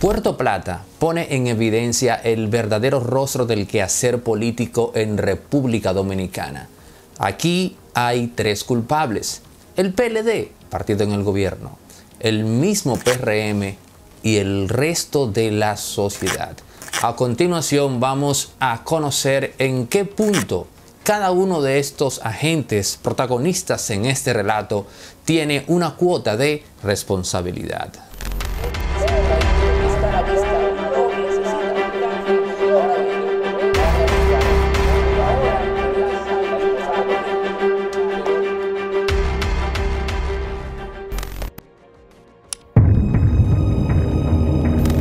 Puerto Plata pone en evidencia el verdadero rostro del quehacer político en República Dominicana. Aquí hay tres culpables. El PLD, partido en el gobierno, el mismo PRM y el resto de la sociedad. A continuación vamos a conocer en qué punto cada uno de estos agentes protagonistas en este relato tiene una cuota de responsabilidad.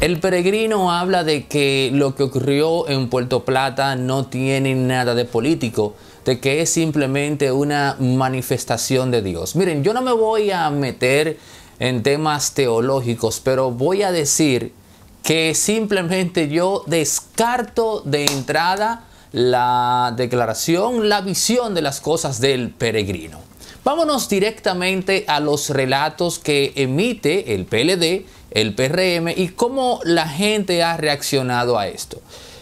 El peregrino habla de que lo que ocurrió en Puerto Plata no tiene nada de político, de que es simplemente una manifestación de Dios. Miren, yo no me voy a meter en temas teológicos, pero voy a decir que simplemente yo descarto de entrada la declaración, la visión de las cosas del peregrino. Vámonos directamente a los relatos que emite el PLD el PRM y cómo la gente ha reaccionado a esto.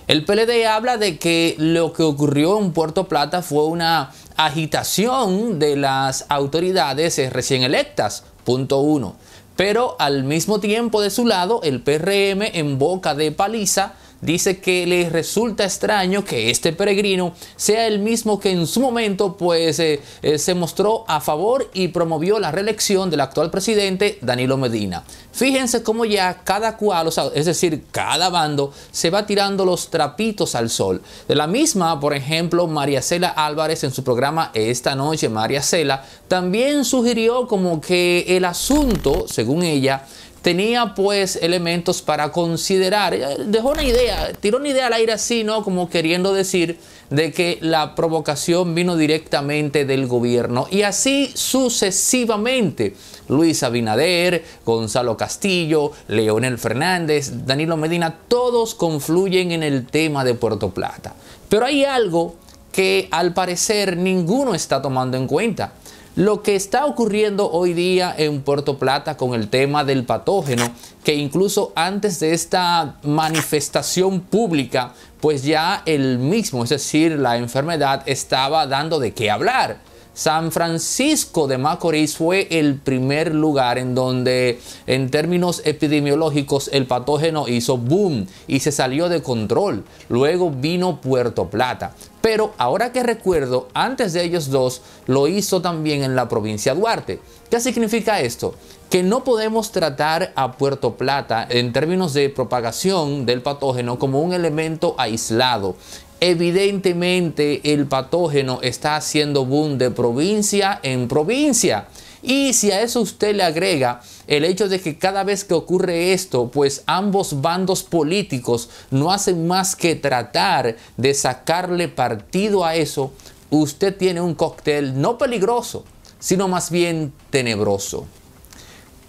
El PLD habla de que lo que ocurrió en Puerto Plata fue una agitación de las autoridades recién electas, punto uno. Pero al mismo tiempo de su lado, el PRM en boca de paliza dice que le resulta extraño que este peregrino sea el mismo que en su momento pues eh, eh, se mostró a favor y promovió la reelección del actual presidente Danilo Medina. Fíjense cómo ya cada cual, o sea, es decir, cada bando se va tirando los trapitos al sol. De la misma, por ejemplo, María Cela Álvarez en su programa Esta noche María Cela también sugirió como que el asunto, según ella, tenía pues elementos para considerar. Eh, dejó una idea, tiró una idea al aire así, ¿no? Como queriendo decir de que la provocación vino directamente del gobierno. Y así sucesivamente. Luis Abinader, Gonzalo Castillo, Leonel Fernández, Danilo Medina, todos confluyen en el tema de Puerto Plata. Pero hay algo que al parecer ninguno está tomando en cuenta lo que está ocurriendo hoy día en Puerto Plata con el tema del patógeno, que incluso antes de esta manifestación pública, pues ya el mismo, es decir, la enfermedad estaba dando de qué hablar. San Francisco de Macorís fue el primer lugar en donde en términos epidemiológicos el patógeno hizo boom y se salió de control. Luego vino Puerto Plata. Pero ahora que recuerdo, antes de ellos dos, lo hizo también en la provincia Duarte. ¿Qué significa esto? Que no podemos tratar a Puerto Plata en términos de propagación del patógeno como un elemento aislado. Evidentemente el patógeno está haciendo boom de provincia en provincia. Y si a eso usted le agrega el hecho de que cada vez que ocurre esto, pues ambos bandos políticos no hacen más que tratar de sacarle partido a eso, usted tiene un cóctel no peligroso, sino más bien tenebroso.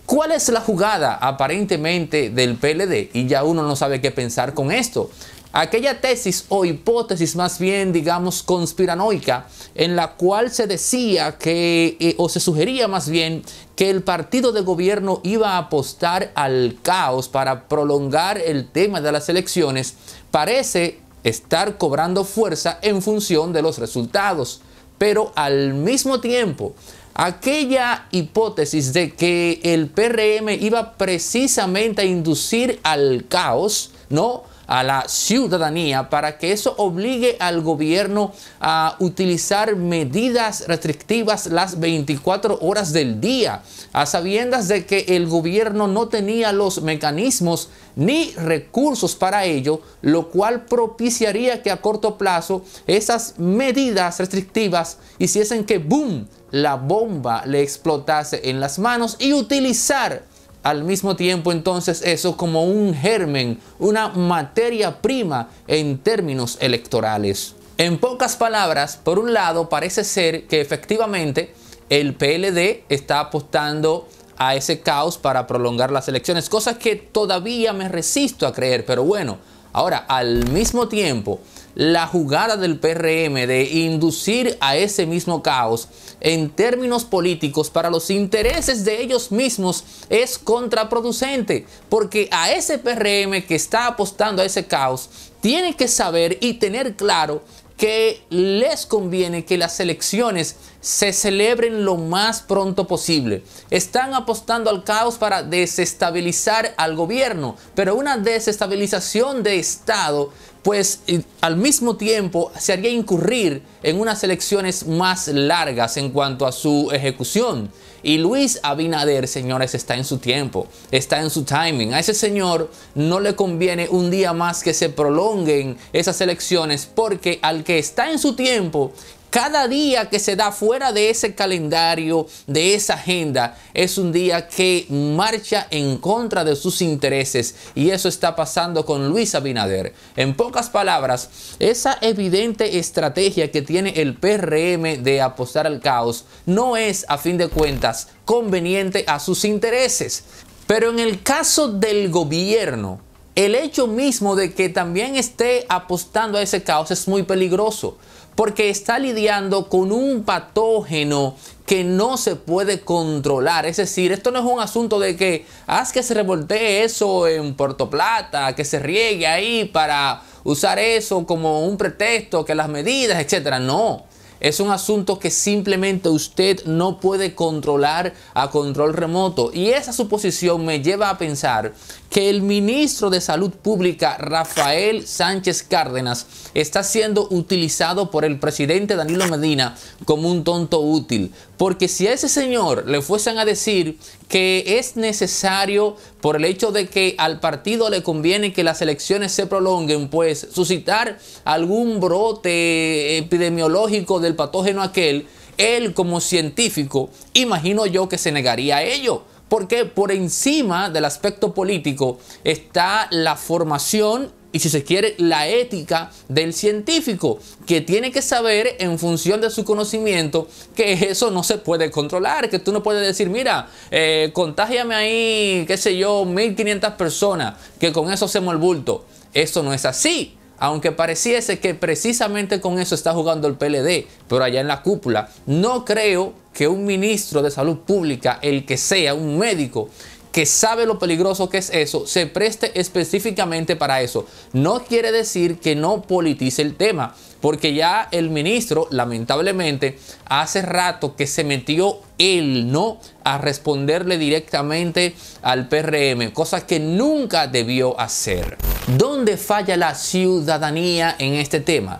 ¿Cuál es la jugada aparentemente del PLD? Y ya uno no sabe qué pensar con esto aquella tesis o hipótesis más bien, digamos, conspiranoica, en la cual se decía que, eh, o se sugería más bien, que el partido de gobierno iba a apostar al caos para prolongar el tema de las elecciones, parece estar cobrando fuerza en función de los resultados. Pero al mismo tiempo, aquella hipótesis de que el PRM iba precisamente a inducir al caos, ¿no? a la ciudadanía para que eso obligue al gobierno a utilizar medidas restrictivas las 24 horas del día, a sabiendas de que el gobierno no tenía los mecanismos ni recursos para ello, lo cual propiciaría que a corto plazo esas medidas restrictivas hiciesen que, boom, la bomba le explotase en las manos y utilizar al mismo tiempo entonces eso como un germen, una materia prima en términos electorales. En pocas palabras, por un lado parece ser que efectivamente el PLD está apostando a ese caos para prolongar las elecciones, cosa que todavía me resisto a creer, pero bueno, ahora al mismo tiempo la jugada del PRM de inducir a ese mismo caos en términos políticos para los intereses de ellos mismos es contraproducente, porque a ese PRM que está apostando a ese caos tiene que saber y tener claro que les conviene que las elecciones se celebren lo más pronto posible. Están apostando al caos para desestabilizar al gobierno, pero una desestabilización de Estado pues al mismo tiempo se haría incurrir en unas elecciones más largas en cuanto a su ejecución. Y Luis Abinader, señores, está en su tiempo, está en su timing. A ese señor no le conviene un día más que se prolonguen esas elecciones porque al que está en su tiempo cada día que se da fuera de ese calendario, de esa agenda, es un día que marcha en contra de sus intereses y eso está pasando con Luis Abinader. En pocas palabras, esa evidente estrategia que tiene el PRM de apostar al caos no es, a fin de cuentas, conveniente a sus intereses. Pero en el caso del gobierno, el hecho mismo de que también esté apostando a ese caos es muy peligroso, porque está lidiando con un patógeno que no se puede controlar. Es decir, esto no es un asunto de que haz que se revoltee eso en Puerto Plata, que se riegue ahí para usar eso como un pretexto, que las medidas, etcétera. No. Es un asunto que simplemente usted no puede controlar a control remoto. Y esa suposición me lleva a pensar que el ministro de Salud Pública, Rafael Sánchez Cárdenas, está siendo utilizado por el presidente Danilo Medina como un tonto útil. Porque si a ese señor le fuesen a decir que es necesario por el hecho de que al partido le conviene que las elecciones se prolonguen, pues suscitar algún brote epidemiológico de del patógeno aquel, él como científico, imagino yo que se negaría a ello. Porque por encima del aspecto político está la formación y si se quiere, la ética del científico, que tiene que saber en función de su conocimiento que eso no se puede controlar, que tú no puedes decir, mira, eh, contágiame ahí, qué sé yo, 1500 personas, que con eso hacemos el bulto. Eso no es así aunque pareciese que precisamente con eso está jugando el PLD, pero allá en la cúpula, no creo que un ministro de salud pública, el que sea, un médico, que sabe lo peligroso que es eso, se preste específicamente para eso. No quiere decir que no politice el tema, porque ya el ministro, lamentablemente, hace rato que se metió él, ¿no? A responderle directamente al PRM, cosa que nunca debió hacer. ¿Dónde falla la ciudadanía en este tema?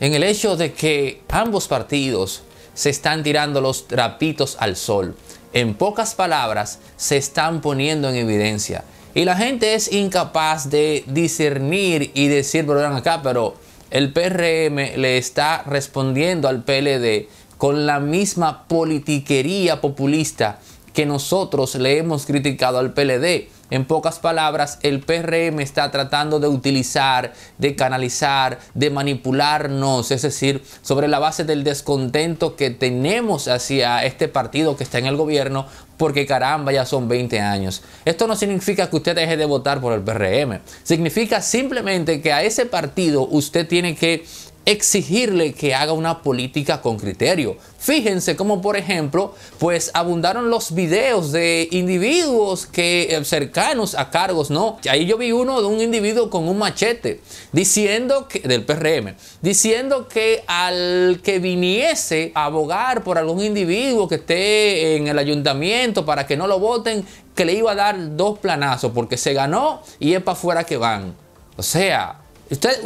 En el hecho de que ambos partidos se están tirando los trapitos al sol. En pocas palabras, se están poniendo en evidencia. Y la gente es incapaz de discernir y decir, pero acá, pero el PRM le está respondiendo al PLD con la misma politiquería populista que nosotros le hemos criticado al PLD. En pocas palabras, el PRM está tratando de utilizar, de canalizar, de manipularnos, es decir, sobre la base del descontento que tenemos hacia este partido que está en el gobierno, porque caramba, ya son 20 años. Esto no significa que usted deje de votar por el PRM, significa simplemente que a ese partido usted tiene que exigirle que haga una política con criterio. Fíjense cómo, por ejemplo, pues abundaron los videos de individuos que eh, cercanos a cargos, ¿no? Ahí yo vi uno de un individuo con un machete diciendo que del PRM, diciendo que al que viniese a abogar por algún individuo que esté en el ayuntamiento para que no lo voten, que le iba a dar dos planazos porque se ganó y es para afuera que van. O sea, Usted,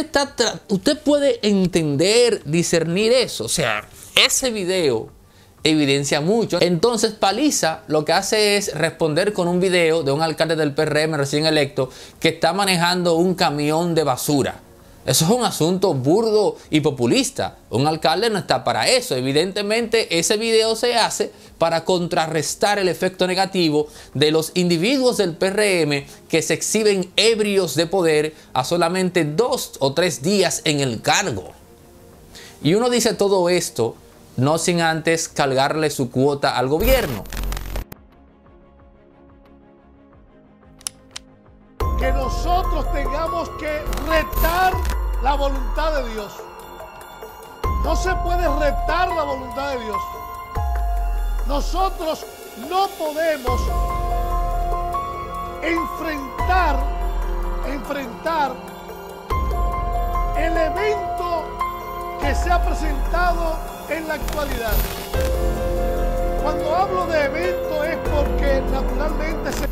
está, usted puede entender, discernir eso. O sea, ese video evidencia mucho. Entonces Paliza lo que hace es responder con un video de un alcalde del PRM recién electo que está manejando un camión de basura. Eso es un asunto burdo y populista. Un alcalde no está para eso. Evidentemente ese video se hace para contrarrestar el efecto negativo de los individuos del PRM que se exhiben ebrios de poder a solamente dos o tres días en el cargo. Y uno dice todo esto no sin antes cargarle su cuota al gobierno. Nosotros no podemos enfrentar, enfrentar el evento que se ha presentado en la actualidad. Cuando hablo de evento es porque naturalmente se...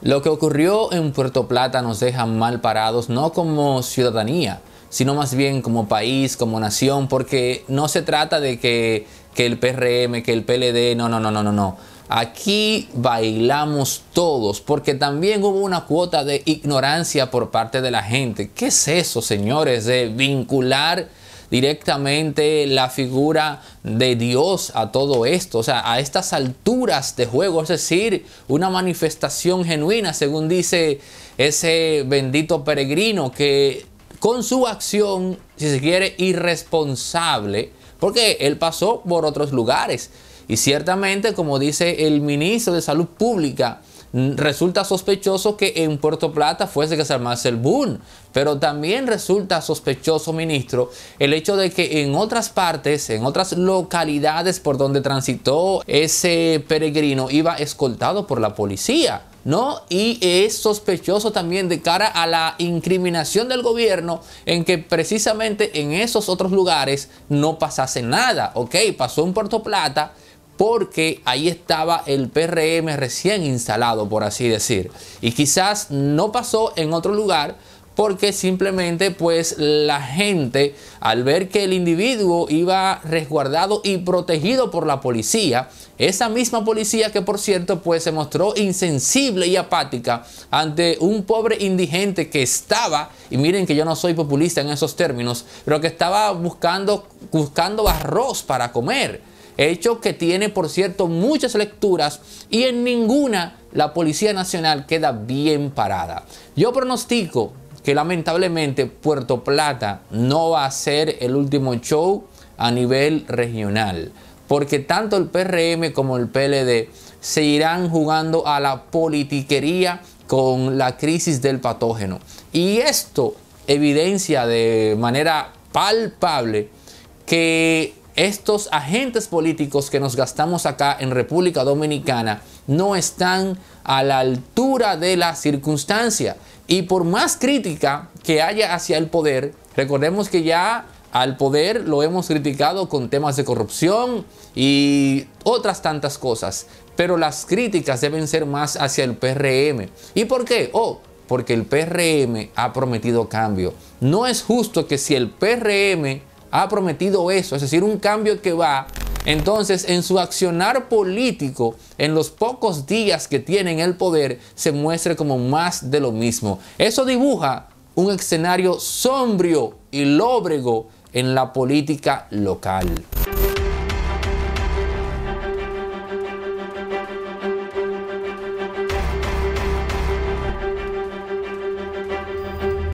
Lo que ocurrió en Puerto Plata nos deja mal parados, no como ciudadanía, sino más bien como país, como nación, porque no se trata de que, el PRM, que el PLD, no, no, no, no, no, no. Aquí bailamos todos, porque también hubo una cuota de ignorancia por parte de la gente. ¿Qué es eso, señores, de vincular directamente la figura de Dios a todo esto? O sea, a estas alturas de juego, es decir, una manifestación genuina, según dice ese bendito peregrino que con su acción, si se quiere, irresponsable, porque él pasó por otros lugares. Y ciertamente, como dice el ministro de Salud Pública, resulta sospechoso que en Puerto Plata fuese que se armase el boom, pero también resulta sospechoso, ministro, el hecho de que en otras partes, en otras localidades por donde transitó ese peregrino, iba escoltado por la policía. ¿no? Y es sospechoso también de cara a la incriminación del gobierno en que precisamente en esos otros lugares no pasase nada, ¿ok? Pasó en Puerto Plata porque ahí estaba el PRM recién instalado, por así decir. Y quizás no pasó en otro lugar porque simplemente pues la gente al ver que el individuo iba resguardado y protegido por la policía, esa misma policía que por cierto pues se mostró insensible y apática ante un pobre indigente que estaba, y miren que yo no soy populista en esos términos, pero que estaba buscando, buscando arroz para comer. Hecho que tiene, por cierto, muchas lecturas y en ninguna la Policía Nacional queda bien parada. Yo pronostico que lamentablemente Puerto Plata no va a ser el último show a nivel regional, porque tanto el PRM como el PLD se irán jugando a la politiquería con la crisis del patógeno. Y esto evidencia de manera palpable que estos agentes políticos que nos gastamos acá en República Dominicana no están a la altura de la circunstancia. Y por más crítica que haya hacia el poder, recordemos que ya al poder lo hemos criticado con temas de corrupción y otras tantas cosas. Pero las críticas deben ser más hacia el PRM. ¿Y por qué? Oh, porque el PRM ha prometido cambio. No es justo que si el PRM ha prometido eso, es decir, un cambio que va entonces, en su accionar político, en los pocos días que tienen el poder, se muestra como más de lo mismo. Eso dibuja un escenario sombrio y lóbrego en la política local.